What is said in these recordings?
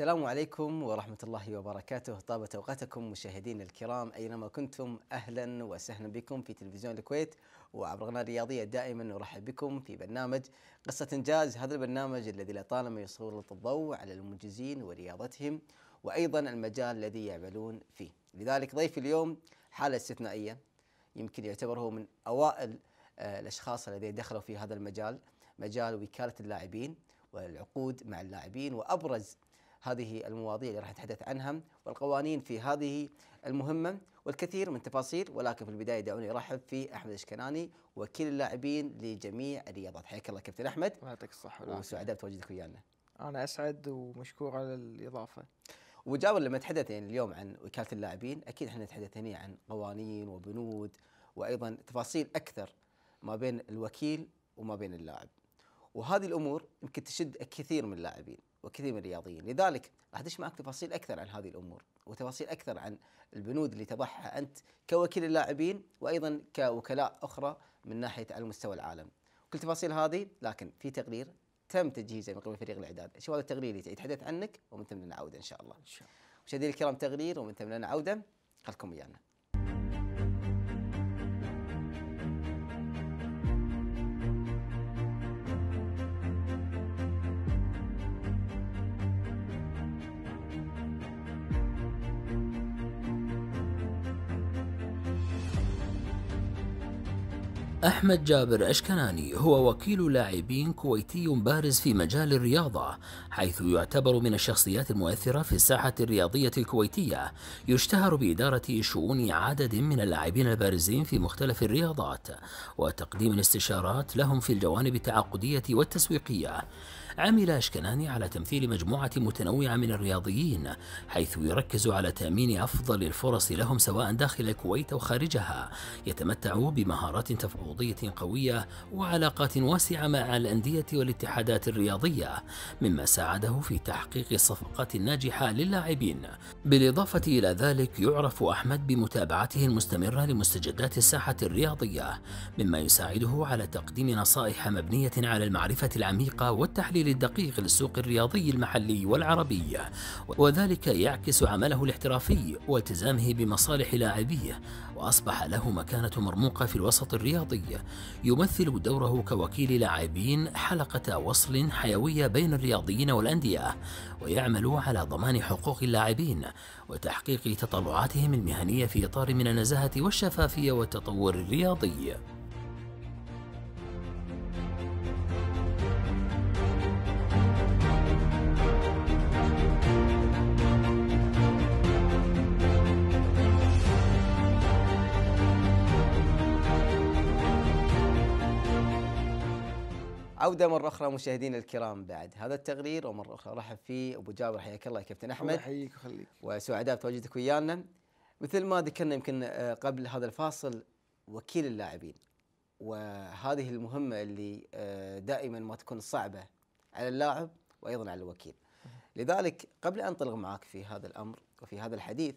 السلام عليكم ورحمة الله وبركاته طابت أوقاتكم مشاهدين الكرام أينما كنتم أهلا وسهلا بكم في تلفزيون الكويت وعبر قناة الرياضية دائما نرحب بكم في برنامج قصة إنجاز هذا البرنامج الذي لطالما يسلط الضوء على المنجزين ورياضتهم وأيضا المجال الذي يعملون فيه لذلك ضيفي اليوم حالة استثنائية يمكن يعتبر هو من أوائل آه، الأشخاص الذين دخلوا في هذا المجال مجال وكالة اللاعبين والعقود مع اللاعبين وأبرز هذه المواضيع اللي راح نتحدث عنها والقوانين في هذه المهمة والكثير من التفاصيل ولكن في البداية دعوني أرحب في أحمد الشكناني وكيل اللاعبين لجميع الرياضات حياك الله كابتن أحمد يعطيك الصحة والعافية وسعداء بتواجدك ويانا أنا أسعد ومشكور على الإضافة وجاول لما تحدث يعني اليوم عن وكالة اللاعبين أكيد احنا نتحدث هنا عن قوانين وبنود وأيضا تفاصيل أكثر ما بين الوكيل وما بين اللاعب وهذه الأمور يمكن تشد كثير من اللاعبين وكثير من الرياضيين لذلك راح تسمع تفاصيل أكثر عن هذه الأمور وتفاصيل أكثر عن البنود اللي تضعها أنت كوكيل اللاعبين وأيضا كوكلاء أخرى من ناحية على مستوى العالم كل تفاصيل هذه لكن في تقرير تم تجهيزه من قبل فريق الاعداد، شو هذا التقرير اللي يتحدث عنك ومن ثم عوده ان شاء الله. ان شاء الله. مشاهدينا الكرام تقرير ومن ثم عوده خلكم ويانا. أحمد جابر أشكناني هو وكيل لاعبين كويتي بارز في مجال الرياضة حيث يعتبر من الشخصيات المؤثرة في الساحة الرياضية الكويتية يشتهر بإدارة شؤون عدد من اللاعبين البارزين في مختلف الرياضات وتقديم الاستشارات لهم في الجوانب التعاقدية والتسويقية عمل أشكناني على تمثيل مجموعة متنوعة من الرياضيين حيث يركز على تأمين أفضل الفرص لهم سواء داخل الكويت أو خارجها يتمتع بمهارات تفاوضية قوية وعلاقات واسعة مع الأندية والاتحادات الرياضية مما ساعده في تحقيق الصفقات الناجحة للاعبين بالإضافة إلى ذلك يعرف أحمد بمتابعته المستمرة لمستجدات الساحة الرياضية مما يساعده على تقديم نصائح مبنية على المعرفة العميقة والتحليل الدقيق للسوق الرياضي المحلي والعربي وذلك يعكس عمله الاحترافي والتزامه بمصالح لاعبيه وأصبح له مكانة مرموقة في الوسط الرياضي يمثل دوره كوكيل لاعبين حلقة وصل حيوية بين الرياضيين والأندية ويعمل على ضمان حقوق اللاعبين وتحقيق تطلعاتهم المهنية في إطار من النزاهة والشفافية والتطور الرياضي عوده مره اخرى مشاهدينا الكرام بعد هذا التقرير ومره اخرى ارحب فيه ابو جابر حياك الله يا كابتن احمد الله يحييك ويخليك وسعداء بتواجدك ويانا مثل ما ذكرنا يمكن آه، قبل هذا الفاصل وكيل اللاعبين وهذه المهمه اللي آه، دائما ما تكون صعبه على اللاعب وايضا على الوكيل لذلك قبل ان انطلق معك في هذا الامر وفي هذا الحديث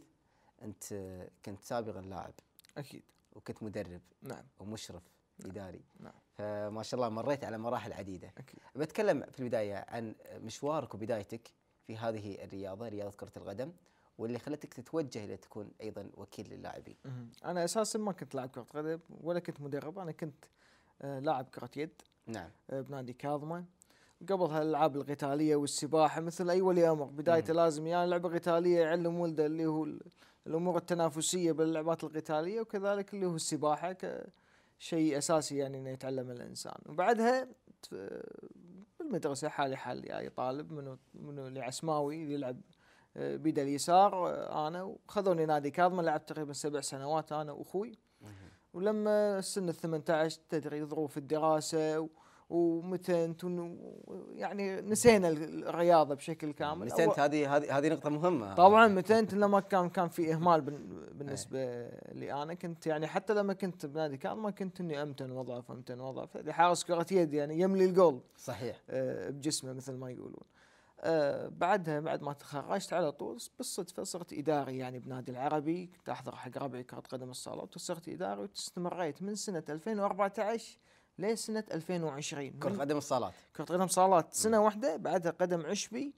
انت آه، كنت سابقا لاعب اكيد وكنت مدرب نعم ومشرف نعم. اداري نعم فما شاء الله مريت على مراحل عديده أكيد. بتكلم في البدايه عن مشوارك وبدايتك في هذه الرياضه رياضه كره القدم واللي خلتك تتوجه لتكون ايضا وكيل للاعبين انا اساسا ما كنت لاعب كره قدم ولا كنت مدرب انا كنت آه، لاعب كره يد نعم آه، بنادي كاظمه قبل هالالعاب القتاليه والسباحه مثل اي ولي امر بدايته لازم يا يعني لعبه قتاليه يعلم ولده اللي هو الامور التنافسيه باللعبات القتاليه وكذلك اللي هو السباحه شيء اساسي يعني انه يتعلم الانسان وبعدها بالمدرسه حالي حال اي يعني طالب منو منو اللي عسماوي يلعب آه، بيد اليسار آه، انا وخذوني نادي كاظم لعبت تقريبا سبع سنوات انا واخوي ولما سن ال 18 تدري ظروف الدراسه و ومتى انتم يعني نسينا الرياضه بشكل نعم، كامل متنت هذه هذه هذه نقطه مهمه طبعا متنت لما كان كان في اهمال بالنسبه لي انا كنت يعني حتى لما كنت بنادي كان ما كنت اني امتن واضعف امتن واضعف يعني حارس كره يد يعني يملي الجول صحيح آه، بجسمه مثل ما يقولون آه، بعدها بعد ما تخرجت على طول بالصدفه صرت اداري يعني بنادي العربي كنت احضر حق ربعي كره قدم الصالات وصرت اداري واستمريت من سنه 2014 لسنه 2020 كره قدم الصالات كره قدم الصالات سنه واحده بعدها قدم عشبي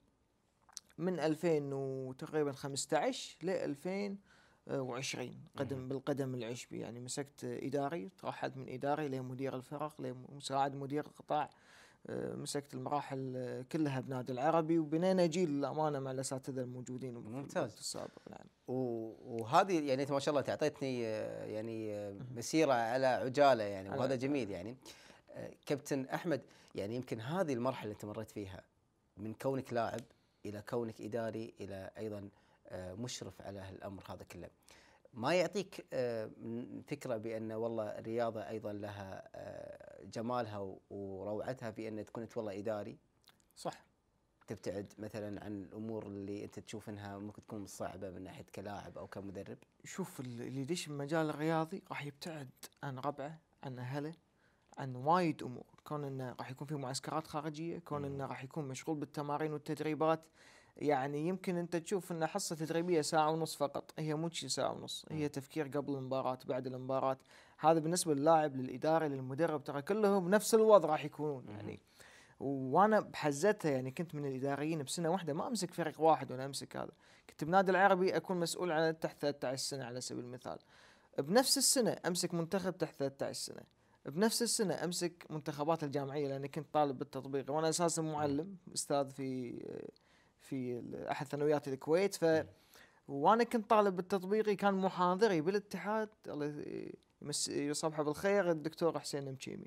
من 2000 وتقريبا 15 ل 2020 قدم مم. بالقدم العشبي يعني مسكت اداري ترحلت من اداري لمدير الفرق لمساعد مدير القطاع مسكت المراحل آه، كلها بنادي العربي وبنينا جيل الامانه مع الاساتذه الموجودين ممتاز السابق نعم وهذه يعني انت ما شاء الله تعطيتني آه، يعني آه، مسيره على عجاله يعني وهذا جميل يعني كابتن احمد يعني يمكن هذه المرحله اللي انت مريت فيها من كونك لاعب الى كونك اداري الى ايضا مشرف على هالامر هذا كله ما يعطيك آه، فكره بان والله الرياضه ايضا لها آه، جمالها وروعتها في ان تكون انت والله اداري صح تبتعد مثلا عن الامور اللي انت تشوف انها ممكن تكون صعبه من ناحيه كلاعب او كمدرب شوف اللي يدش المجال الرياضي راح يبتعد عن ربعه عن اهله عن وايد امور كون انه راح يكون في معسكرات خارجيه كون انه راح يكون مشغول بالتمارين والتدريبات يعني يمكن انت تشوف ان حصه تدريبيه ساعه ونص فقط هي مو ساعه ونص هي تفكير قبل المباراه بعد المباراه هذا بالنسبه للاعب للاداري للمدرب ترى كلهم نفس الوضع راح يكونون يعني وانا بحزتها يعني كنت من الاداريين بسنه واحده ما امسك فريق واحد ولا امسك هذا كنت بنادي العربي اكون مسؤول على تحت 13 سنه على سبيل المثال بنفس السنه امسك منتخب تحت 13 سنه بنفس السنه امسك منتخبات الجامعيه لاني كنت طالب بالتطبيق وانا اساسا معلم استاذ في في احد ثانويات الكويت ف وانا كنت طالب بالتطبيقي كان محاضري بالاتحاد الله يصبحه بالخير الدكتور حسين مشيمي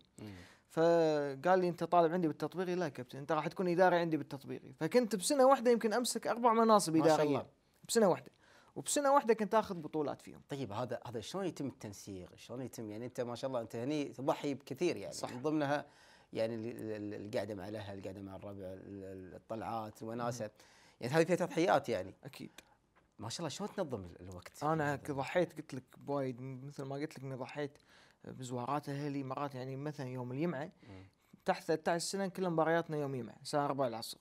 فقال لي انت طالب عندي بالتطبيقي لا كابتن انت راح تكون اداري عندي بالتطبيقي فكنت بسنه واحده يمكن امسك اربع مناصب اداريه ما شاء الله. بسنه واحده وبسنه واحده كنت اخذ بطولات فيهم طيب هذا هذا شلون يتم التنسيق شلون يتم يعني انت ما شاء الله انت هني تضحي بكثير يعني صح. من ضمنها يعني القعده مع الاهل القعده مع الربع الطلعات الوناسه يعني هذه فيها تضحيات يعني اكيد ما شاء الله شلون تنظم الوقت انا يعني ضحيت قلت لك بوايد مثل ما قلت لك اني ضحيت بزوارات اهلي مرات يعني مثلا يوم الجمعه تحت 13 سنه كل مبارياتنا يوم الجمعه الساعه 4 العصر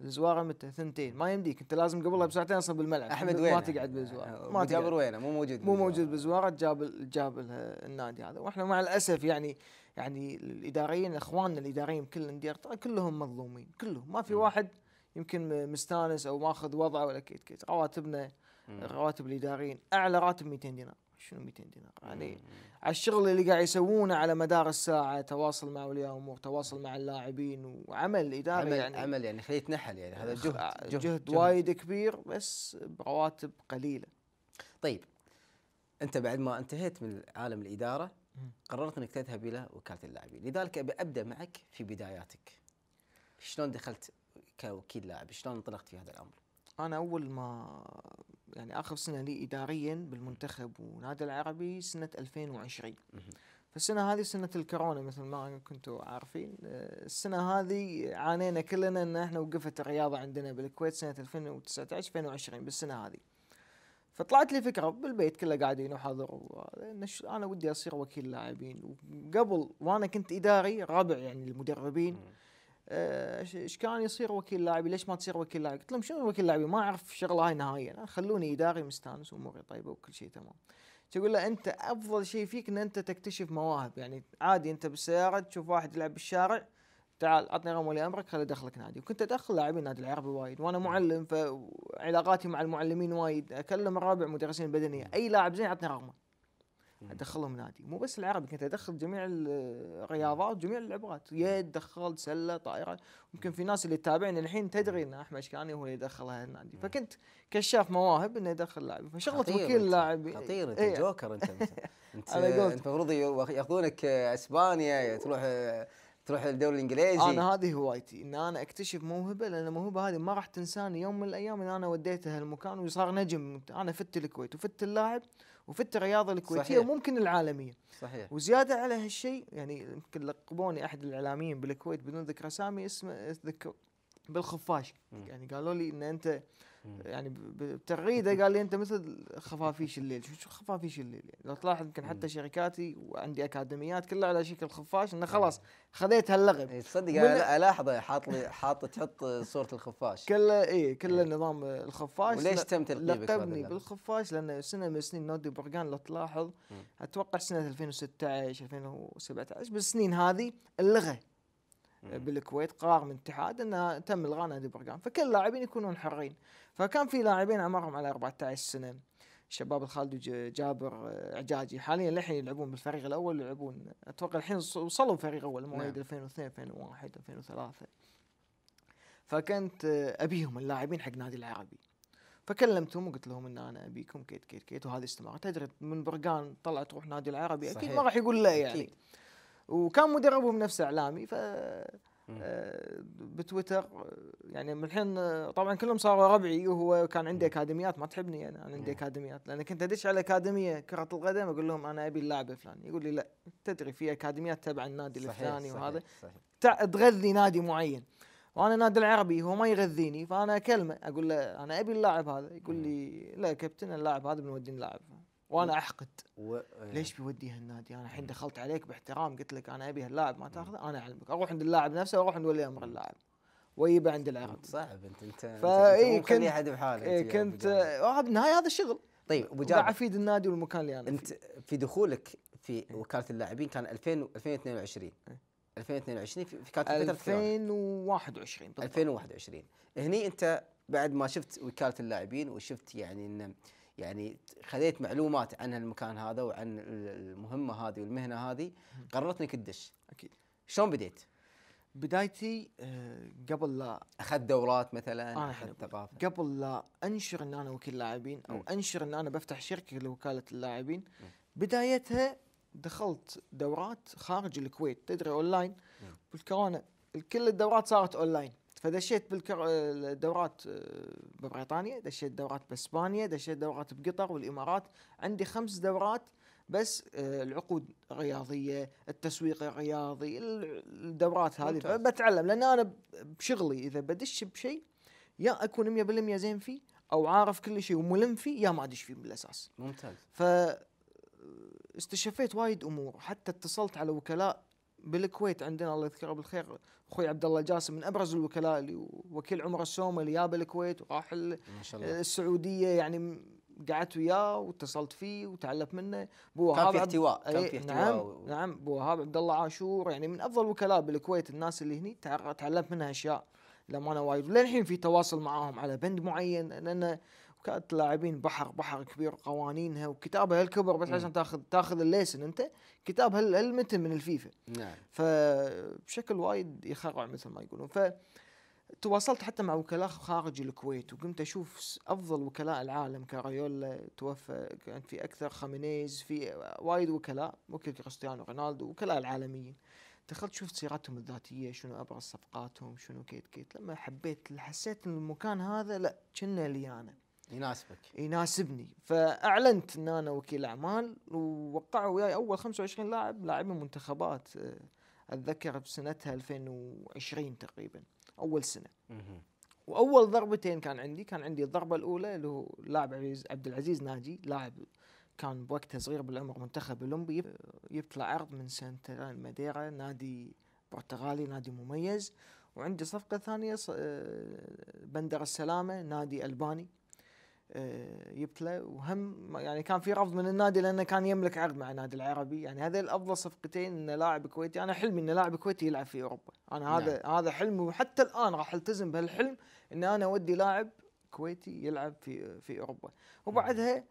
الزواره متى ثنتين ما يمديك انت لازم قبلها بساعتين اصلا بالملعب احمد وين ما تقعد بالزواره آه، ما تقعد وينه مو موجود مو موجود بالزواره جاب جاب النادي هذا واحنا مع الاسف يعني يعني الاداريين اخواننا الاداريين بكل الانديه ترى كلهم مظلومين كلهم ما في واحد يمكن مستانس او ماخذ وضعه ولا كيت كيت رواتبنا رواتب الاداريين اعلى راتب 200 دينار شنو 200 دينار يعني على الشغل اللي قاعد يسوونه على مدار الساعه تواصل مع اولياء امور تواصل مع اللاعبين وعمل اداري عمل يعني عمل يعني خليه يتنحل يعني هذا جهد جهد, جهد وايد كبير بس برواتب قليله طيب انت بعد ما انتهيت من عالم الاداره قررت انك تذهب الى وكاله اللاعبين، لذلك ابي ابدا معك في بداياتك. شلون دخلت كوكيل لاعب؟ شلون انطلقت في هذا الامر؟ انا اول ما يعني اخر سنه لي اداريا بالمنتخب ونادي العربي سنه 2020 فالسنه هذه سنه الكورونا مثل ما كنتوا عارفين السنه هذه عانينا كلنا ان احنا وقفت الرياضه عندنا بالكويت سنه 2019 2020 بالسنه هذه فطلعت لي فكره بالبيت كله قاعدين وحاضر انا ودي اصير وكيل لاعبين وقبل وانا كنت اداري رابع يعني المدربين آه، ايش كان يصير وكيل لاعبين ليش ما تصير وكيل لاعبين قلت لهم شنو وكيل لاعبين ما اعرف الشغله هاي نهائيا خلوني اداري مستانس واموري طيبه وكل شيء تمام تقول له انت افضل شيء فيك ان انت تكتشف مواهب يعني عادي انت بالسياره تشوف واحد يلعب بالشارع تعال عطني رقم ولي امرك خلي ادخلك نادي وكنت ادخل لاعبين النادي العربي وايد وانا معلم فعلاقاتي مع المعلمين وايد اكلم الرابع مدرسين بدنيه اي لاعب زين عطني رقمه ادخلهم نادي مو بس العربي كنت ادخل جميع الرياضات جميع اللعبات يد دخلت سله طائره يمكن في ناس اللي تتابعني الحين تدري ان احمد شكاني هو اللي دخل النادي فكنت كشاف مواهب انه يدخل لاعب فشغله وكيل اللاعبين خطير انت ايه جوكر انت انت المفروض ياخذونك اسبانيا تروح تروح للدوري الانجليزي انا هذه هوايتي ان انا اكتشف موهبه لان الموهبه هذه ما راح تنساني يوم من الايام ان انا وديتها هالمكان وصار نجم انا فت الكويت وفت اللاعب وفت الرياضه الكويتيه صحيح. وممكن العالميه صحيح وزياده على هالشيء يعني يمكن لقبوني احد الاعلاميين بالكويت بدون ذكر اسامي اسمه بالخفاش م. يعني قالوا لي ان انت يعني بتغريده قال لي انت مثل خفافيش الليل شو خفافيش الليل يعني لو تلاحظ يمكن حتى شركاتي وعندي اكاديميات كلها على شكل خفاش انه خلاص خذيت هاللغم إيه، تصدق انا الاحظه حاط لي حاط تحط صوره الخفاش كله إيه، اي كله نظام آه، الخفاش وليش تم تلقيبك لقبني بالخفاش لان سنه من سنين نودي برقان لو تلاحظ اتوقع سنه 2016 2017 بالسنين هذه اللغه بالكويت قرار من الاتحاد انه تم الغاء نادي برقان فكل اللاعبين يكونون حرين فكان في لاعبين اعمارهم على 14 سنه شباب الخالد جابر آه، عجاجي حاليا للحين يلعبون بالفريق الاول يلعبون اتوقع الحين وصلوا فريق اول مواليد 2002 2001 2003 فكنت آه، ابيهم اللاعبين حق نادي العربي فكلمتهم وقلت لهم ان انا ابيكم كيت كيت كيت وهذه استمرت تدري من برقان طلعت تروح نادي العربي اكيد ما راح يقول لا يعني أكيد. وكان مدربهم نفسه اعلامي ف آه، بتويتر يعني الحين آه، طبعا كلهم صاروا ربعي وهو كان عنده اكاديميات ما تحبني انا انا عندي اكاديميات لان كنت ادش على اكاديميه كره القدم اقول لهم انا ابي اللاعب الفلاني يقول لي لا تدري في اكاديميات تبع النادي الفلاني وهذا صحيح. تغذي نادي معين وانا نادي العربي هو ما يغذيني فانا اكلمه اقول له انا ابي اللاعب هذا يقول لي لا كابتن اللاعب هذا بنودي اللاعب وانا احقد و... إيه. ليش بيودي هالنادي؟ انا الحين دخلت عليك باحترام قلت لك انا ابي هاللاعب ما تاخذه انا اعلمك اروح عند اللاعب نفسه واروح عند ولي امر اللاعب ويبه عند العقد صعب طيب، انت انت فاي كنت احد بحاله إيه كنت بالنهايه إيه، آه، هذا الشغل طيب ابو جابر افيد النادي والمكان اللي انا انت في دخولك في إيه. وكاله اللاعبين كان 2000 2022 2022 في كانت 2021 بالضبط. 2021 هني انت بعد ما شفت وكاله اللاعبين وشفت يعني انه يعني خذيت معلومات عن المكان هذا وعن المهمه هذه والمهنه هذه قررت انك تدش اكيد شلون بديت؟ بدايتي آه، قبل لا اخذت دورات مثلا اخذت ثقافه قبل لا انشر ان انا وكيل لاعبين او م. انشر ان انا بفتح شركه لوكاله اللاعبين بدايتها دخلت دورات خارج الكويت تدري اونلاين بالكورونا كل الدورات صارت اونلاين فدشيت بالدورات آه، ببريطانيا دشيت دورات باسبانيا دشيت دورات بقطر والامارات عندي خمس دورات بس آه، العقود الرياضيه التسويق الرياضي الدورات هذه بتعلم لان انا بشغلي اذا بدش بشيء يا اكون 100% زين فيه او عارف كل شيء وملم فيه يا ما ادش فيه بالاساس ممتاز ف آه، استشفيت وايد امور حتى اتصلت على وكلاء بالكويت عندنا الله يذكره بالخير اخوي عبد الله جاسم من ابرز الوكلاء اللي وكيل عمر اللي جاب الكويت وراح السعوديه يعني قعدت وياه واتصلت فيه وتعلمت منه بو وهاب كان في احتواء كان إيه، في احتواء نعم و... نعم بو وهاب عبد الله عاشور يعني من افضل الوكلاء بالكويت الناس اللي هني تعلمت منها اشياء للامانه وايد للحين في تواصل معاهم على بند معين لان كانت لاعبين بحر بحر كبير قوانينها وكتابها الكبر بس عشان تاخذ تاخذ الليسن انت كتاب هالمتن من الفيفا نعم فبشكل وايد يخرع مثل ما يقولون ف تواصلت حتى مع وكلاء خارج الكويت وقمت اشوف افضل وكلاء العالم كاريولا توفى كان في اكثر خامينيز في وايد وكلاء وكيل كريستيانو رونالدو وكلاء العالميين دخلت شفت سيرتهم الذاتيه شنو ابرز صفقاتهم شنو كيت كيت لما حبيت حسيت ان المكان هذا لا كنا لي انا يناسبك يناسبني فاعلنت ان انا وكيل اعمال ووقعوا وياي اول 25 لاعب لاعبين منتخبات آه، اتذكر بسنتها 2020 تقريبا اول سنه واول ضربتين كان عندي كان عندي الضربه الاولى اللي هو اللاعب عبد العزيز ناجي لاعب كان بوقتها صغير بالعمر منتخب اولمبي يطلع عرض من سنتران ماديرا نادي برتغالي نادي مميز وعندي صفقه ثانيه آه، بندر السلامه نادي الباني آه، يبتلى وهم يعني كان في رفض من النادي لانه كان يملك عقد مع النادي العربي يعني هذا افضل صفقتين ان لاعب كويتي انا حلمي ان لاعب كويتي يلعب في اوروبا انا هذا نعم. هذا حلمي وحتى الان راح التزم بهالحلم ان انا اودي لاعب كويتي يلعب في في اوروبا وبعدها نعم.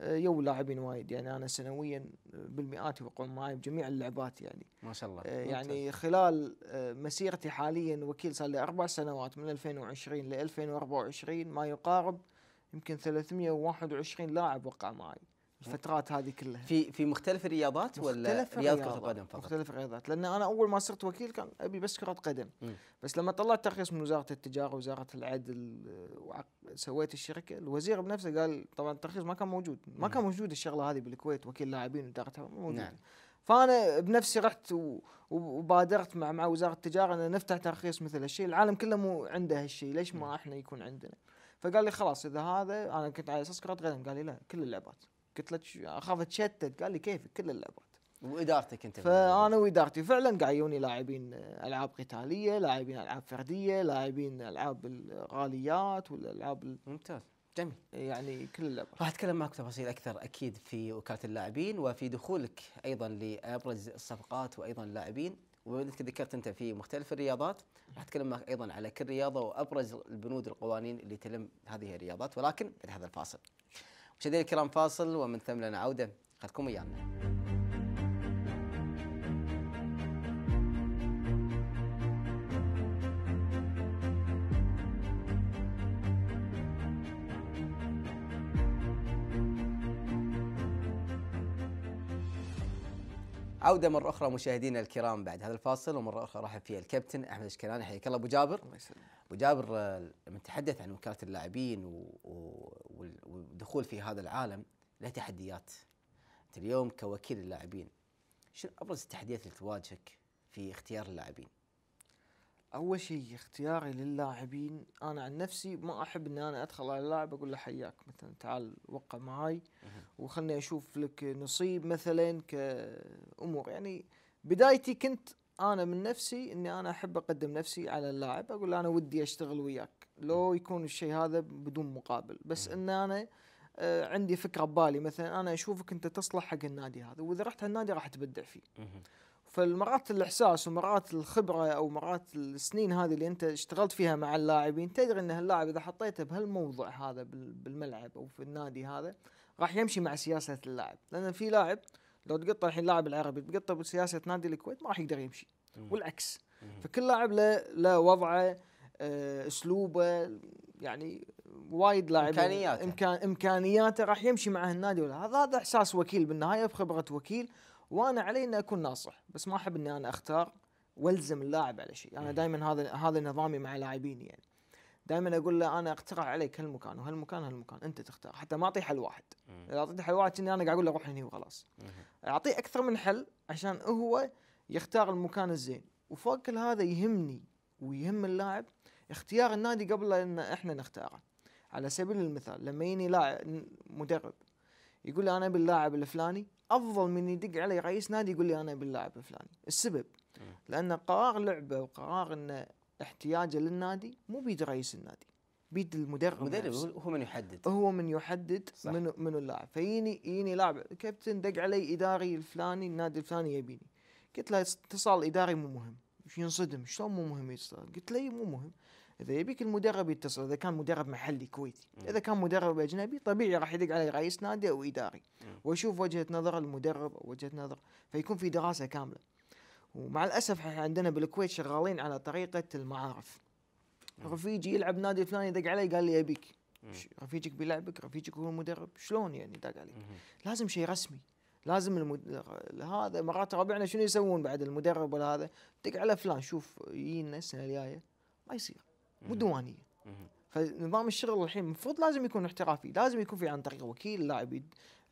آه، يو لاعبين وايد يعني انا سنويا بالمئات يوقعون معي بجميع اللعبات يعني ما شاء الله آه، يعني خلال مسيرتي حاليا وكيل صار لي اربع سنوات من 2020 ل 2024 ما يقارب يمكن 321 لاعب وقع معي الفترات هذه كلها في في مختلف الرياضات ولا رياضه كره قدم فقط؟ مختلف الرياضات لان انا اول ما صرت وكيل كان ابي بس كره قدم بس لما طلعت ترخيص من وزاره التجاره وزاره العدل وسويت الشركه الوزير بنفسه قال طبعا الترخيص ما كان موجود ما كان موجود الشغله هذه بالكويت وكيل لاعبين ودارتها موجود نعم. فانا بنفسي رحت وبادرت مع مع وزاره التجاره ان نفتح ترخيص مثل هالشيء العالم كله مو عنده هالشيء ليش ما احنا يكون عندنا فقال لي خلاص اذا هذا انا كنت على اساس كره قدم قال لي لا كل اللعبات قلت له اخاف اتشتت قال لي كيفك كل اللعبات وادارتك انت فانا وادارتي فعلا قاعد يوني لاعبين العاب قتاليه، لاعبين العاب فرديه، لاعبين العاب الغاليات والالعاب ممتاز جميل يعني كل اللعبات راح اتكلم معك تفاصيل اكثر اكيد في وكاله اللاعبين وفي دخولك ايضا لابرز الصفقات وايضا اللاعبين وبما انك ذكرت انت في مختلف الرياضات راح اتكلم معك ايضا على كل رياضه وابرز البنود القوانين اللي تلم هذه الرياضات ولكن بعد هذا الفاصل. مشاهدينا الكرام فاصل ومن ثم لنا عوده خلكم ويانا. عوده مره اخرى مشاهدينا الكرام بعد هذا الفاصل ومره اخرى راح في الكابتن احمد الشكلاني حياك الله ابو جابر الله يسلمك ابو جابر آه، لما نتحدث عن وكاله اللاعبين والدخول في هذا العالم له تحديات انت اليوم كوكيل اللاعبين شنو ابرز التحديات اللي تواجهك في اختيار اللاعبين؟ اول شيء اختياري للاعبين انا عن نفسي ما احب اني انا ادخل على اللاعب اقول له حياك مثلا تعال وقع معاي وخلني اشوف لك نصيب مثلا كامور يعني بدايتي كنت انا من نفسي اني انا احب اقدم نفسي على اللاعب اقول انا ودي اشتغل وياك لو يكون الشيء هذا بدون مقابل بس ان انا آه، عندي فكره ببالي مثلا انا اشوفك انت تصلح حق النادي هذا واذا رحت النادي راح تبدع فيه فالمرات الاحساس ومرات الخبره او مرات السنين هذه اللي انت اشتغلت فيها مع اللاعبين تدري ان هاللاعب اذا حطيته بهالموضع هذا بالملعب او في النادي هذا راح يمشي مع سياسه اللاعب لان في لاعب لو تقطع الحين اللاعب العربي تقطع بسياسه نادي الكويت ما راح يقدر يمشي والعكس فكل لاعب له له وضعه آه، اسلوبه يعني وايد لاعب امكانياته امكانياته راح يمشي مع النادي ولا هذا احساس وكيل بالنهايه بخبره وكيل وانا علي اني اكون ناصح بس ما احب اني انا اختار والزم اللاعب على شيء انا دائما هذا هذا نظامي مع لاعبيني يعني دائما اقول له انا اقترح عليك هالمكان وهالمكان وهالمكان انت تختار حتى ما اعطيه حل واحد اذا اعطيته حل واحد اني انا قاعد اقول له روح هني وخلاص اعطيه اكثر من حل عشان هو يختار المكان الزين وفوق كل هذا يهمني ويهم اللاعب اختيار النادي قبل ان احنا نختاره على سبيل المثال لما يجيني لاعب مدرب يقول لي انا ابي اللاعب الفلاني افضل من يدق علي رئيس نادي يقول لي انا ابي اللاعب الفلاني السبب لان قرار لعبه وقرار انه احتياجه للنادي مو بيد رئيس النادي بيد المدرب المدرب هو من يحدد هو من يحدد من منو منو اللاعب فيني يجيني لاعب كابتن دق علي اداري الفلاني النادي الفلاني يبيني قلت له اتصال اداري مو مهم ينصدم شلون مو مهم قلت له مو مهم اذا يبيك المدرب يتصل اذا كان مدرب محلي كويتي اذا كان مدرب اجنبي طبيعي راح يدق على رئيس نادي او اداري ويشوف وجهه نظر المدرب او وجهه نظر فيكون في دراسه كامله ومع الاسف احنا عندنا بالكويت شغالين على طريقه المعارف رفيجي يلعب نادي فلان دق علي قال لي ابيك رفيجك بيلعبك رفيجك هو المدرب شلون يعني دق عليك لازم شيء رسمي لازم المد... هذا مرات ربعنا شنو يسوون بعد المدرب ولا هذا دق على فلان شوف يجينا السنه الجايه ما يصير مو ديوانيه فنظام الشغل الحين المفروض لازم يكون احترافي لازم يكون في عن طريق وكيل اللاعب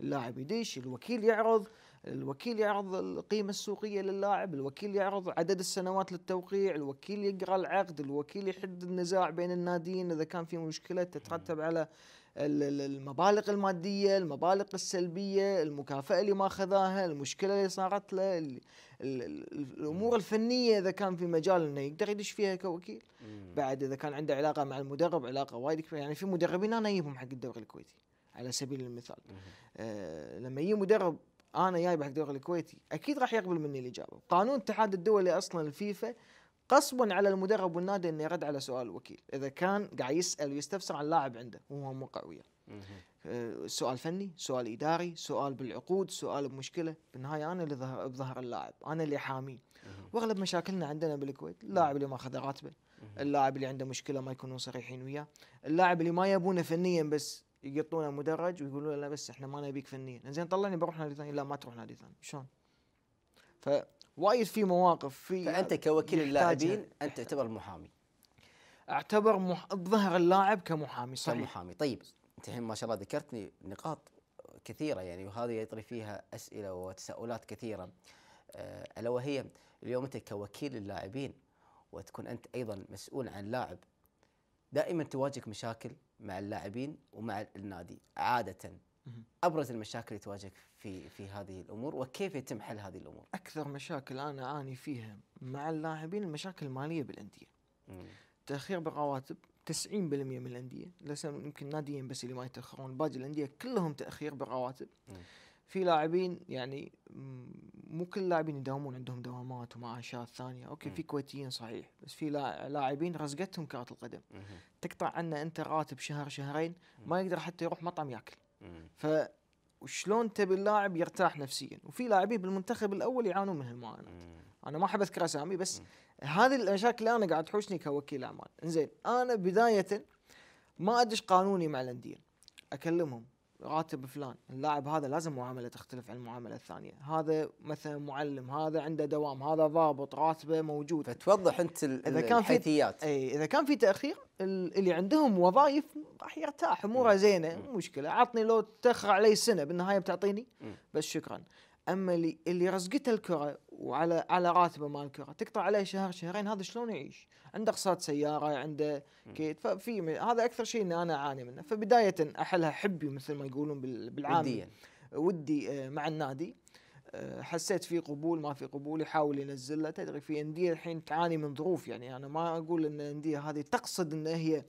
اللاعب يدش الوكيل يعرض الوكيل يعرض القيمة السوقية للاعب الوكيل يعرض عدد السنوات للتوقيع الوكيل يقرأ العقد الوكيل يحد النزاع بين الناديين إذا كان في مشكلة تترتب على المبالغ المادية المبالغ السلبية المكافأة اللي ما خذاها المشكلة اللي صارت له الأمور الفنية إذا كان في مجال أنه يقدر يدش فيها كوكيل بعد إذا كان عنده علاقة مع المدرب علاقة وايد كبيرة يعني في مدربين أنا أجيبهم حق الدوري الكويتي على سبيل المثال آه لما يجي مدرب انا جايبه حق الدوري الكويتي اكيد راح يقبل مني الاجابه قانون اتحاد الدولي اصلا الفيفا قصبا على المدرب والنادي انه يرد على سؤال الوكيل اذا كان قاعد يسال ويستفسر عن لاعب عنده وهو مو قوي آه، سؤال فني سؤال اداري سؤال بالعقود سؤال بمشكله بالنهايه انا اللي ظهر بظهر اللاعب انا اللي حامي واغلب مشاكلنا عندنا بالكويت اللاعب اللي ما اخذ راتبه اللاعب اللي عنده مشكله ما يكونون صريحين وياه اللاعب اللي ما يبونه فنيا بس يقطونه مدرج ويقولون لا بس احنا ما نبيك فنيا زين طلعني بروح نادي ثاني لا ما تروح نادي ثاني شلون فوايد في مواقف في فانت كوكيل اللاعبين انت تعتبر محامي اعتبر مح... ظهر اللاعب كمحامي صحيح كمحامي طيب انت الحين ما شاء الله ذكرتني نقاط كثيره يعني وهذه يطري فيها اسئله وتساؤلات كثيره آه، الا وهي اليوم انت كوكيل للاعبين وتكون انت ايضا مسؤول عن لاعب دائما تواجهك مشاكل مع اللاعبين ومع النادي عاده ابرز المشاكل اللي تواجهك في في هذه الامور وكيف يتم حل هذه الامور؟ اكثر مشاكل انا اعاني فيها مع اللاعبين المشاكل الماليه بالانديه. تاخير بالرواتب 90% من الانديه، ليس يمكن ناديين بس اللي ما يتاخرون، باقي الانديه كلهم تاخير بالرواتب. في لاعبين يعني مو كل اللاعبين يداومون عندهم دوامات ومعاشات ثانيه، اوكي في كويتيين صحيح، بس في لاعبين رزقتهم كره القدم. تقطع عنه انت راتب شهر شهرين ما يقدر حتى يروح مطعم ياكل. وشلون تبي اللاعب يرتاح نفسيا وفي لاعبين بالمنتخب الاول يعانون من هالمعاناه انا ما احب اذكر اسامي بس هذه المشاكل انا قاعد تحوشني كوكيل اعمال زين انا بدايه ما ادش قانوني مع الانديه اكلمهم راتب فلان اللاعب هذا لازم معاملة تختلف عن المعاملة الثانية هذا مثلا معلم هذا عنده دوام هذا ضابط راتبه موجود فتوضح انت اذا كان الحيثيات اي اذا كان في تاخير اللي عندهم وظائف راح يرتاح اموره نعم. زينه مو نعم. مشكله عطني لو تاخر علي سنه بالنهايه بتعطيني بس شكرا اما اللي اللي رزقته الكره وعلى على راتبه مال الكره تقطع عليه شهر شهرين هذا شلون يعيش؟ عنده اقساط سياره عنده كيت ففي هذا اكثر شيء ان انا اعاني منه فبدايه احلها حبي مثل ما يقولون بالعامي ودي آه، مع النادي آه، حسيت في قبول ما في قبول يحاول ينزله تدري في انديه الحين تعاني من ظروف يعني انا ما اقول ان الانديه هذه تقصد ان هي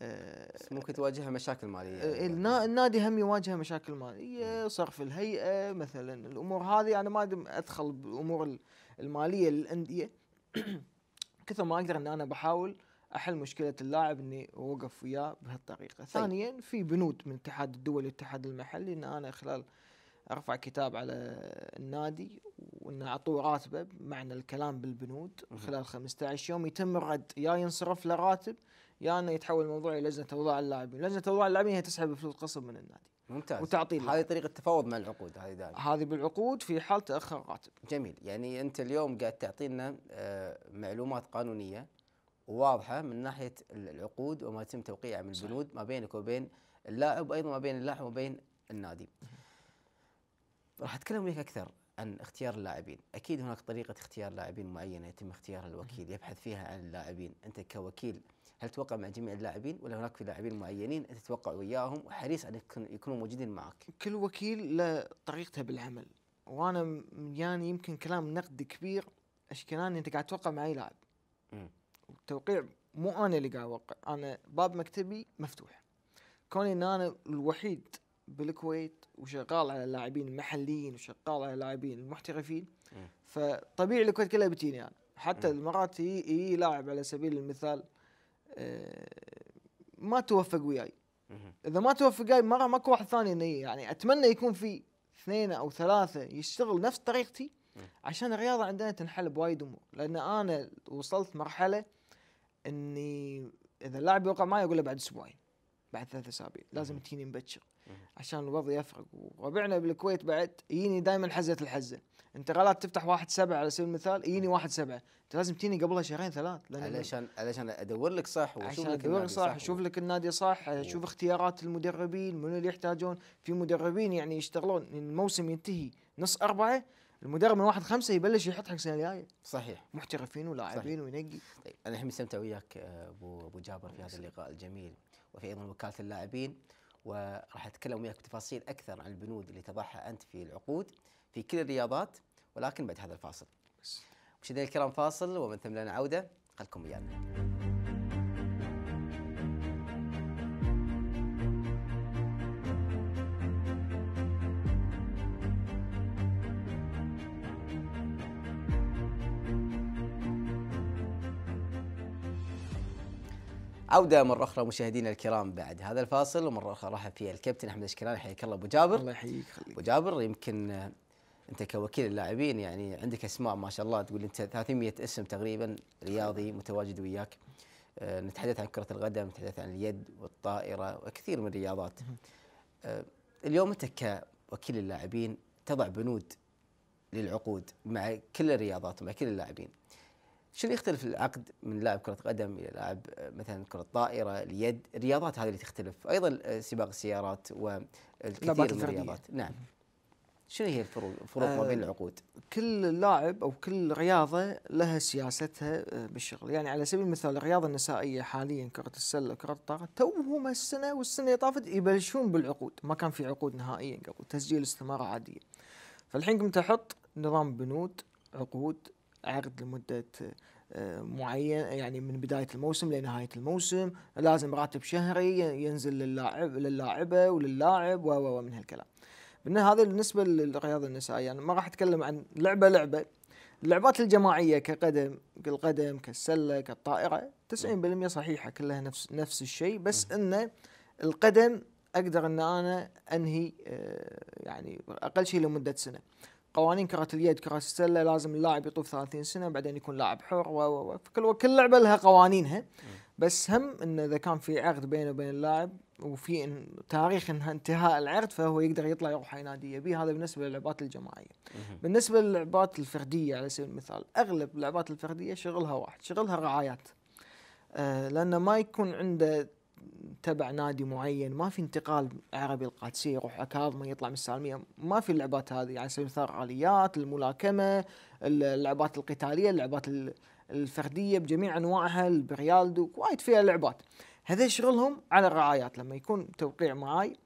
بس آه، ممكن تواجهها مشاكل ماليه آه، يعني النادي هم يواجهه مشاكل ماليه صرف الهيئه مثلا الامور هذه انا ما ادخل بالامور الماليه للانديه كثر ما اقدر ان انا بحاول احل مشكله اللاعب اني اوقف وياه بهالطريقه طيب. ثانيا في بنود من الاتحاد الدولي والاتحاد المحلي ان انا خلال ارفع كتاب على النادي وان اعطوه راتبه بمعنى الكلام بالبنود خلال 15 يوم يتم الرد يا ينصرف له راتب يا انه يتحول الموضوع الى لجنه اوضاع اللاعبين، لجنه اوضاع اللاعبين هي تسحب فلوس قسم من النادي. ممتاز وتعطي هذه طريقه التفاوض مع العقود هذه دائما هذه بالعقود في حال تاخر الراتب جميل يعني انت اليوم قاعد تعطينا آه، معلومات قانونيه واضحه من ناحيه العقود وما يتم توقيعه من البنود ما بينك وبين اللاعب وايضا ما بين اللاعب وبين النادي راح اتكلم وياك اكثر عن اختيار اللاعبين اكيد هناك طريقه اختيار لاعبين معينه يتم اختيارها الوكيل يبحث فيها عن اللاعبين انت كوكيل هل توقع مع جميع اللاعبين ولا هناك في لاعبين معينين انت تتوقع وياهم وحريص ان يكونوا موجودين معك كل وكيل له طريقته بالعمل وانا يعني يمكن كلام نقد كبير اشكناني انت قاعد توقع مع اي لاعب التوقيع مو انا اللي قاعد اوقع انا باب مكتبي مفتوح كوني ان انا الوحيد بالكويت وشغال على اللاعبين المحليين وشغال على اللاعبين المحترفين فطبيعي الكويت كلها بتجيني انا يعني. حتى الامارات هي لاعب على سبيل المثال آه، ما توفق وياي اذا ما توفق وياي ما ماكو واحد ثاني انه يعني اتمنى يكون في اثنين او ثلاثه يشتغل نفس طريقتي عشان الرياضه عندنا تنحل بوايد امور لان انا وصلت مرحله اني اذا اللاعب يوقع معي اقول له بعد اسبوعين بعد ثلاث اسابيع لازم تجيني مبكر عشان الوضع يفرق وربعنا بالكويت بعد يجيني دائما حزه الحزه انتقالات تفتح واحد سبعة على سبيل المثال يجيني واحد سبعة انت لازم تجيني قبلها شهرين ثلاث علشان علشان ادور لك صح واشوف لك ادور صح اشوف لك النادي صح اشوف اختيارات المدربين منو اللي يحتاجون في مدربين يعني يشتغلون الموسم ينتهي نص أربعة المدرب من واحد خمسة يبلش يحط حق السنه الجايه صحيح محترفين ولاعبين وينقي طيب انا الحين مستمتع وياك آه، ابو ابو جابر في هذا اللقاء الجميل وفي ايضا وكاله اللاعبين وراح اتكلم وياك بتفاصيل اكثر عن البنود اللي تضعها انت في العقود في كل الرياضات ولكن بعد هذا الفاصل. مشاهدينا الكرام فاصل ومن ثم لنا عوده خلكم ويانا. عوده مره اخرى مشاهدينا الكرام بعد هذا الفاصل ومره اخرى راح في الكابتن احمد الشكلاني حياك الله ابو جابر الله يحييك ابو جابر يمكن انت كوكيل اللاعبين يعني عندك اسماء ما شاء الله تقول انت 300 اسم تقريبا رياضي متواجد وياك آه، نتحدث عن كره القدم نتحدث عن اليد والطائره وكثير من الرياضات آه، اليوم انت كوكيل اللاعبين تضع بنود للعقود مع كل الرياضات ومع كل اللاعبين شنو يختلف العقد من لاعب كرة قدم إلى لاعب آه، مثلا كرة طائرة اليد الرياضات هذه اللي تختلف أيضا آه، سباق السيارات والكثير من الرياضات نعم شنو هي الفروق الفروق ما بين آه، العقود؟ كل لاعب او كل رياضه لها سياستها بالشغل، يعني على سبيل المثال الرياضه النسائيه حاليا كره السله وكره الطاقه توهم السنه والسنه طافت يبلشون بالعقود، ما كان في عقود نهائيا قبل، تسجيل استماره عاديه. فالحين قمت احط نظام بنود، عقود، عقد لمدة آه، معين يعني من بداية الموسم لنهاية الموسم لازم راتب شهري ينزل للاعب للاعبة وللاعب و من هالكلام من هذا بالنسبة للرياضة النسائية يعني ما راح أتكلم عن لعبة لعبة اللعبات الجماعية كقدم كالقدم كالسلة كالطائرة 90% صحيحة كلها نفس نفس الشيء بس أن القدم أقدر أن أنا أنهي آه، يعني أقل شيء لمدة سنة قوانين كرة اليد كرة السلة لازم اللاعب يطوف 30 سنة بعدين يكون لاعب حر و و كل لعبة لها قوانينها بس هم انه اذا كان في عقد بينه وبين اللاعب وفي تاريخ انتهاء العقد فهو يقدر يطلع يروح اي نادي يبيه هذا بالنسبه للعبات الجماعيه. بالنسبه للعبات الفرديه على سبيل المثال اغلب اللعبات الفرديه شغلها واحد شغلها رعايات. آه لانه ما يكون عنده تبع نادي معين ما في انتقال عربي القادسيه يروح اكاظمه يطلع من السالميه ما في اللعبات هذه على سبيل المثال اليات الملاكمه اللعبات القتاليه اللعبات الفرديه بجميع انواعها البريالدو وايد فيها لعبات هذا شغلهم على الرعايات لما يكون توقيع معاي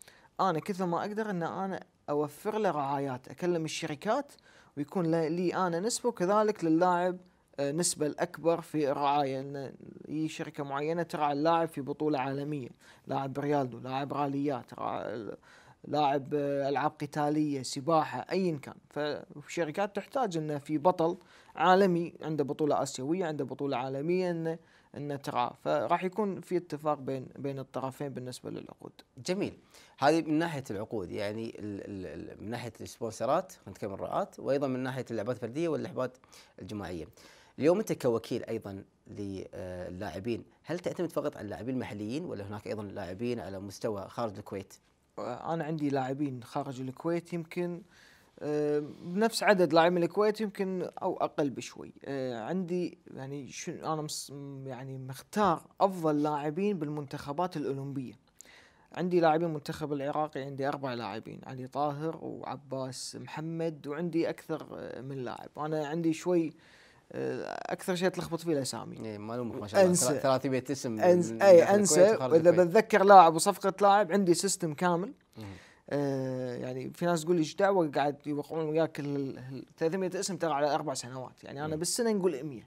انا كثر ما اقدر ان انا اوفر له رعايات اكلم الشركات ويكون لي انا نسبه وكذلك للاعب آه، نسبة الأكبر في الرعاية أن هي شركة معينة ترعى اللاعب في بطولة عالمية لاعب بريالدو لاعب راليات لاعب آه، ألعاب قتالية سباحة أيا كان فالشركات تحتاج أنه في بطل عالمي عنده بطولة آسيوية عنده بطولة عالمية أنه أن ترعاه فراح يكون في اتفاق بين بين الطرفين بالنسبه للعقود. جميل هذه من ناحيه العقود يعني الـ الـ من ناحيه السبونسرات نتكلم الرعاه وايضا من ناحيه اللعبات الفرديه واللعبات الجماعيه. اليوم انت كوكيل ايضا للاعبين هل تعتمد فقط على اللاعبين المحليين ولا هناك ايضا لاعبين على مستوى خارج الكويت آه، انا عندي لاعبين خارج الكويت يمكن آه، بنفس عدد لاعبين الكويت يمكن او اقل بشوي آه، عندي يعني شنو انا يعني مختار افضل لاعبين بالمنتخبات الاولمبيه عندي لاعبين المنتخب العراقي عندي أربع لاعبين علي طاهر وعباس محمد وعندي أكثر من لاعب أنا عندي شوي آه، اكثر شيء اتلخبط فيه الاسامي اي ما لومك ما شاء الله 300 اسم أنس اي انسى واذا بتذكر لاعب وصفقه لاعب عندي سيستم كامل آه يعني في ناس تقول لي ايش دعوه قاعد يوقعون وياك 300 اسم ترى على اربع سنوات يعني انا بالسنه نقول 100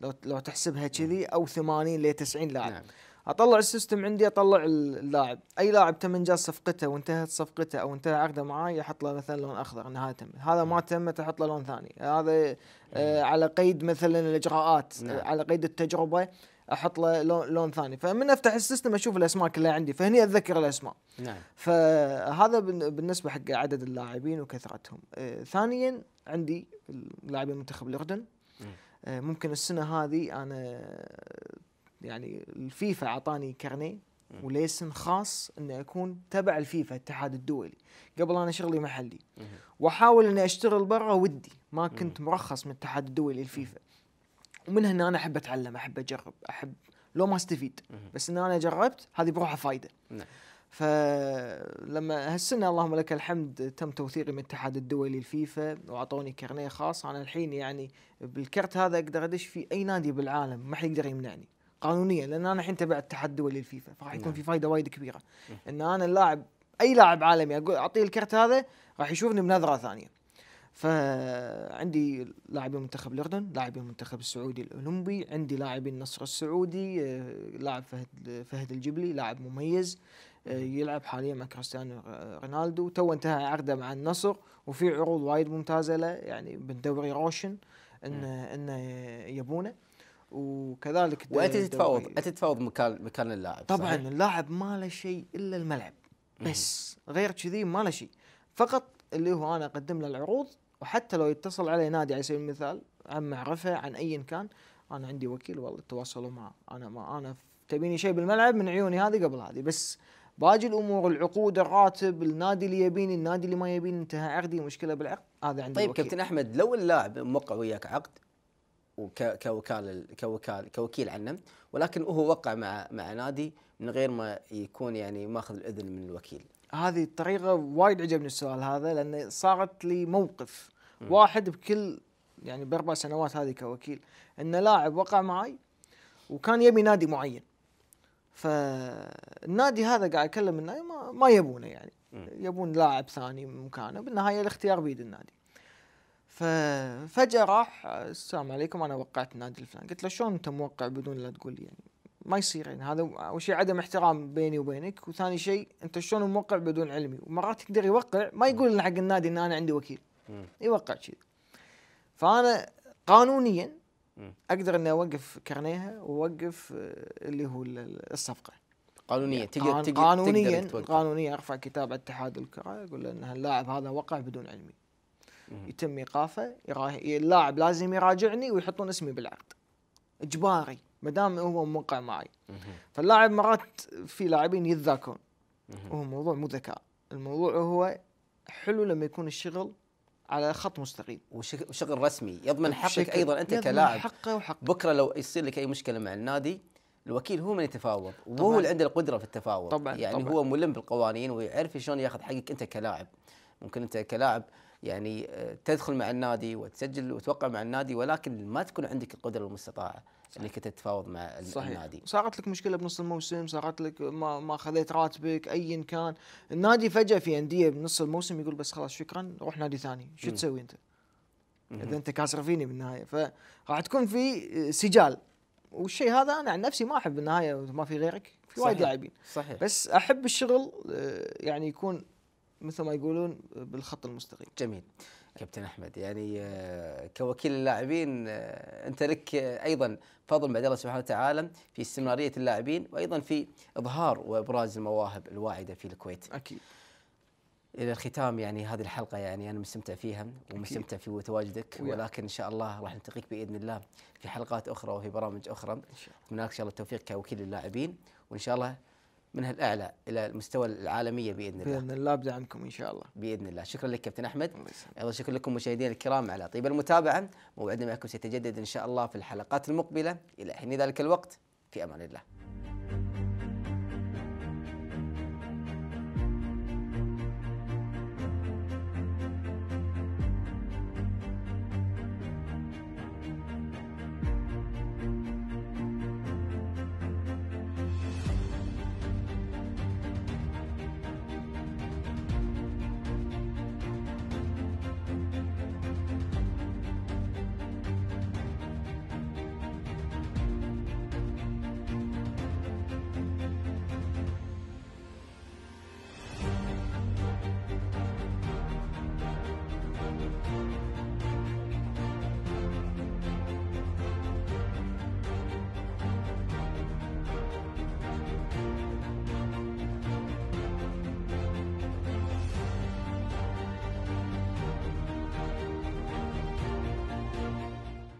لو لو تحسبها كذي او 80 ل 90 لاعب نعم. اطلع السيستم عندي اطلع اللاعب اي لاعب تم انجاز صفقته وانتهت صفقته او انتهى عقده معاي احط له مثلا لون اخضر نهايه تم هذا ما تم تحط له لون ثاني هذا آه على قيد مثلا الاجراءات نعم. على قيد التجربه احط له لون, لون ثاني فمن افتح السيستم اشوف الاسماء كلها عندي فهني اتذكر الاسماء نعم فهذا بالنسبه حق عدد اللاعبين وكثرتهم آه ثانيا عندي لاعبين منتخب الاردن آه، ممكن السنه هذه انا يعني الفيفا اعطاني كارنيه وليسن خاص اني اكون تبع الفيفا الاتحاد الدولي قبل انا شغلي محلي واحاول اني اشتغل برا ودي ما كنت مرخص من الاتحاد الدولي الفيفا ومن هنا انا احب اتعلم احب اجرب احب لو ما استفيد بس ان انا جربت هذه بروحها فايده نعم. فلما هالسنه اللهم لك الحمد تم توثيقي من الاتحاد الدولي الفيفا واعطوني كارنيه خاص انا الحين يعني بالكرت هذا اقدر ادش في اي نادي بالعالم ما حد يقدر يمنعني قانونيا لان انا الحين تبع الاتحاد الدولي للفيفا فراح يكون في نعم. فائده وايد كبيره ان انا اللاعب اي لاعب عالمي اقول اعطيه الكرت هذا راح يشوفني بنظره ثانيه فعندي لاعبين منتخب الاردن، لاعبين منتخب السعودي الاولمبي، عندي لاعبين النصر السعودي، آه، لاعب فهد فهد الجبلي، لاعب مميز آه، نعم. يلعب حاليا مع كريستيانو رونالدو، تو انتهى عقده مع النصر وفي عروض وايد ممتازه له يعني بالدوري روشن انه نعم. انه يبونه. وكذلك وانت تتفاوض انت تتفاوض مكان مكان اللاعب طبعا صحيح؟ اللاعب ما له شيء الا الملعب بس غير كذي ما له شيء فقط اللي هو انا اقدم له العروض وحتى لو يتصل علي نادي على سبيل المثال عن معرفه عن ايا كان انا عندي وكيل والله تواصلوا معه انا ما انا تبيني شيء بالملعب من عيوني هذه قبل هذه بس باقي الامور العقود الراتب النادي اللي يبيني النادي اللي ما يبيني انتهى عقدي مشكله بالعقد هذا عندي طيب وكيل. كابتن احمد لو اللاعب موقع وياك عقد كوكاله كوكال كوكيل عنه ولكن هو وقع مع مع نادي من غير ما يكون يعني ماخذ الاذن من الوكيل. هذه الطريقه وايد عجبني السؤال هذا لان صارت لي موقف واحد بكل يعني باربع سنوات هذه كوكيل ان لاعب وقع معي وكان يبي نادي معين. فالنادي هذا قاعد اكلم النادي ما, ما يبونه يعني يبون لاعب ثاني مكانه بالنهايه الاختيار بيد النادي. ففجاه راح السلام عليكم انا وقعت النادي الفلاني قلت له شلون انت موقع بدون لا تقول لي يعني ما يصير يعني هذا اول شيء عدم احترام بيني وبينك وثاني شيء انت شلون موقع بدون علمي ومرات يقدر يوقع ما يقول حق النادي ان انا عندي وكيل يوقع كذي فانا قانونيا اقدر اني اوقف كرنيها واوقف آه، اللي هو الصفقه قانونيا يعني تقدر قانونيا تقدر قانونيا ارفع كتاب على اتحاد الكره اقول له ان اللاعب هذا وقع بدون علمي يتم ايقافه اللاعب لازم يراجعني ويحطون اسمي بالعقد اجباري ما دام هو موقع معي فاللاعب مرات في لاعبين يتذاكون وهو موضوع مو ذكاء الموضوع هو حلو لما يكون الشغل على خط مستقيم وشغل رسمي يضمن حقك ايضا انت كلاعب حقه وحقه بكره لو يصير لك اي مشكله مع النادي الوكيل هو من يتفاوض وهو اللي عنده القدره في التفاوض طبعا يعني طبعًا هو ملم بالقوانين ويعرف شلون ياخذ حقك انت كلاعب ممكن انت كلاعب يعني آه، تدخل مع النادي وتسجل وتوقع مع النادي ولكن ما تكون عندك القدره المستطاعه انك تتفاوض مع صحيح. النادي صارت لك مشكله بنص الموسم صارت لك ما ما خذيت راتبك ايا كان النادي فجاه في انديه بنص الموسم يقول بس خلاص شكرا روح نادي ثاني شو تسوي انت اذا انت فيني بالنهايه فراح تكون في آه، سجال والشيء هذا انا عن نفسي ما احب بالنهايه ما في غيرك في وايد لاعبين صحيح بس احب الشغل آه، يعني يكون مثل ما يقولون بالخط المستقيم. جميل. كابتن احمد يعني آه، كوكيل اللاعبين آه، انت لك آه، ايضا فضل بعد الله سبحانه وتعالى في استمراريه اللاعبين وايضا في اظهار وابراز المواهب الواعده في الكويت. اكيد. الى الختام يعني هذه الحلقه يعني انا مستمتع فيها ومستمتع في تواجدك ولكن ان شاء الله راح نلتقيك باذن الله في حلقات اخرى وفي برامج اخرى. ان شاء الله. اتمنى لك ان شاء الله التوفيق كوكيل اللاعبين وان شاء الله منها الاعلى الى المستوى العالميه باذن الله باذن الله بدعمكم ان شاء الله باذن الله شكرا لك كابتن احمد ايضا شكرا لكم مشاهدينا الكرام على طيب المتابعه موعدنا معكم سيتجدد ان شاء الله في الحلقات المقبله الى حين ذلك الوقت في امان الله